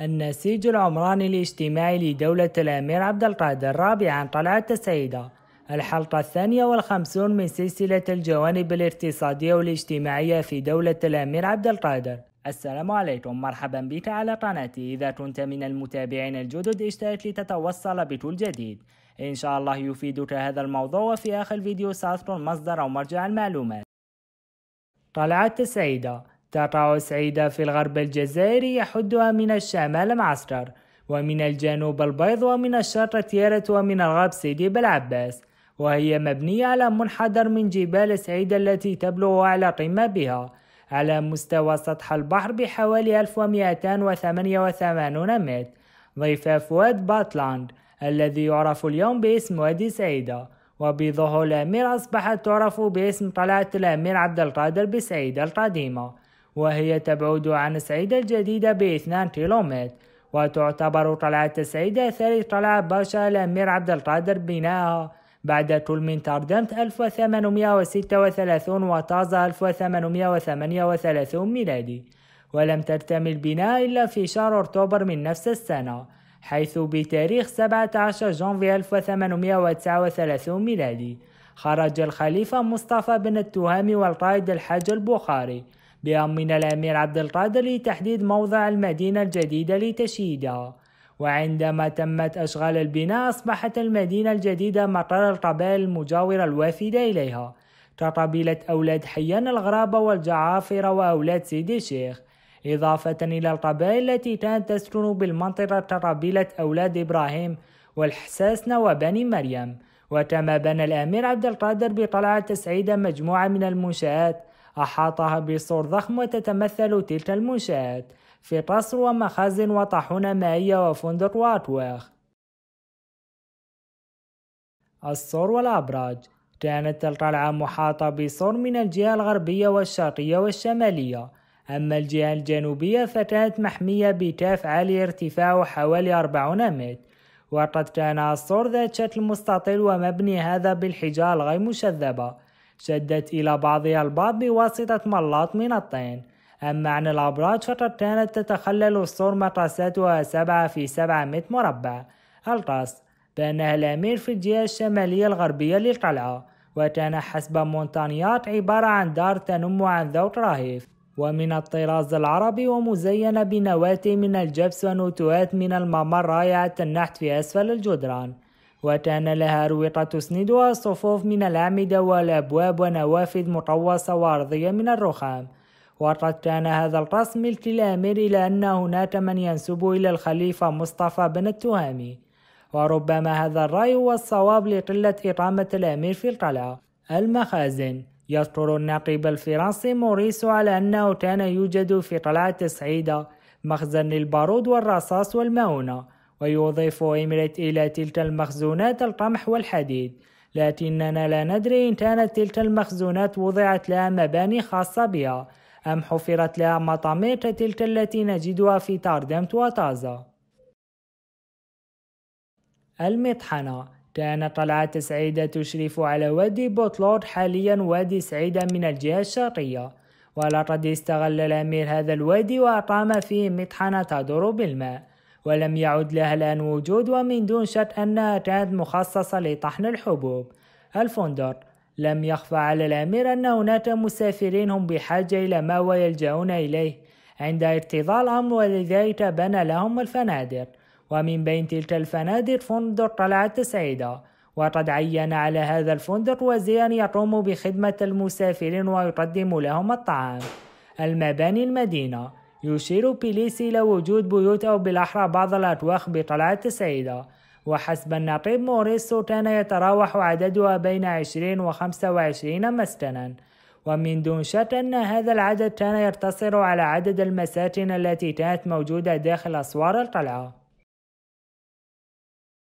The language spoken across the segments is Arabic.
النسيج العمراني الاجتماعي لدولة الأمير عبد القادر الرابع عن طلعت السيدة الحلقة الثانية والخمسون من سلسلة الجوانب الاقتصادية والاجتماعية في دولة الأمير عبد القادر السلام عليكم مرحبا بك على قناتي إذا كنت من المتابعين الجدد اشترك لتتوصل بكل جديد إن شاء الله يفيدك هذا الموضوع وفي آخر الفيديو سأذكر مصدر أو مرجع المعلومات طلعت السيدة تقع سعيدة في الغرب الجزائري يحدها من الشمال معسكر ومن الجنوب البيض ومن الشرق تيارة ومن الغرب سيدي بلعباس وهي مبنية على منحدر من جبال سعيدة التي تبلغ أعلى قمة بها على مستوى سطح البحر بحوالي 1288 متر ضفاف واد باتلاند الذي يعرف اليوم باسم وادي سعيدة وبظهور الأمير أصبحت تعرف باسم قلعة الأمير عبد القادر بسعيدة القديمة وهي تبعد عن سعيدة الجديدة باثنان كيلومتر وتعتبر قلعة سعيدة ثالث قلعة باشا الأمير عبد القادر بناها بعد كل تردمت 1836 وطاز 1838 ميلادي ولم تكتمل البناء إلا في شهر أكتوبر من نفس السنة حيث بتاريخ 17 جانفي 1839 ميلادي خرج الخليفة مصطفى بن التهامي والقائد الحاج البخاري بأمر الأمير عبد القادر لتحديد موضع المدينة الجديدة لتشييدها وعندما تمت أشغال البناء أصبحت المدينة الجديدة مقر القبائل المجاورة الوافدة إليها كقبيلة أولاد حيان الغرابة والجعافرة وأولاد سيدي الشيخ إضافة إلى القبائل التي كانت تسكن بالمنطقة كقبيلة أولاد إبراهيم والحساسنة وبني مريم وكما بنى الأمير عبد القادر بقلعة تسعيد مجموعة من المنشآت أحاطها بسور ضخم وتتمثل تلك المنشآت في قصر ومخازن وطاحونة مائية وفندق وأطواخ. السور والأبراج كانت القلعة محاطة بسور من الجهة الغربية والشرقية والشمالية أما الجهة الجنوبية فكانت محمية بكاف عالي ارتفاعه حوالي 40 متر وقد كان السور ذات شكل مستطيل ومبني هذا بالحجارة الغير مشذبة شدت إلى بعضها البعض بواسطة ملاط من الطين أما عن الأبراج فقد كانت تتخلل السور مقاساتها سبعة في سبعة متر مربع القصد بأنها الأمير في الجهة الشمالية الغربية للقلعة وكان حسب مونتانيات عبارة عن دار تنم عن ذوق رهيف ومن الطراز العربي ومزينة بنواتي من الجبس ونتوات من الممر رائعة النحت في أسفل الجدران وكان لها أروقة تسندها صفوف من الأعمدة والأبواب ونوافذ مطوسة وأرضية من الرخام وقد كان هذا القصر ملك الأمير إلى أن هناك من ينسب إلى الخليفة مصطفى بن التهامي وربما هذا الرأي هو الصواب لقلة إقامة الأمير في القلعة المخازن يذكر النقيب الفرنسي موريس على أنه كان يوجد في قلعة سعيدة مخزن للبارود والرصاص والمؤونه ويضيف إمريت إلى تلك المخزونات القمح والحديد لكننا لا ندري إن كانت تلك المخزونات وضعت لها مباني خاصة بها أم حفرت لها مطامير كتلك التي نجدها في تاردمت وطازة المطحنة كان قلعة سعيدة تشرف على وادي بوتلورد حاليا وادي سعيدة من الجهة الشرقية ولقد استغل الأمير هذا الوادي وأقام فيه مطحنة تدور بالماء ولم يعد لها الآن وجود ومن دون شك أنها كانت مخصصة لطحن الحبوب الفندق لم يخفى على الأمير أن هناك مسافرين هم بحاجة إلى ما ويلجأون إليه عند ارتضاء الأمر ولذلك بنى لهم الفنادق ومن بين تلك الفنادق فندق قلعة سعيدة وقد عين على هذا الفندق وزيرا يقوم بخدمة المسافرين ويقدم لهم الطعام المباني المدينة يشير بيليسي إلى وجود بيوت أو بالأحرى بعض الأطواخ بقلعة السيدة وحسب النقيب موريسو كان يتراوح عددها بين 20 و 25 مسكنا ومن دون شك أن هذا العدد كان يقتصر على عدد المساكن التي كانت موجودة داخل أسوار القلعة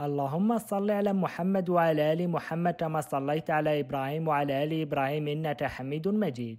اللهم صل على محمد وعلى آل محمد كما صليت على إبراهيم وعلى آل إبراهيم إنك حميد مجيد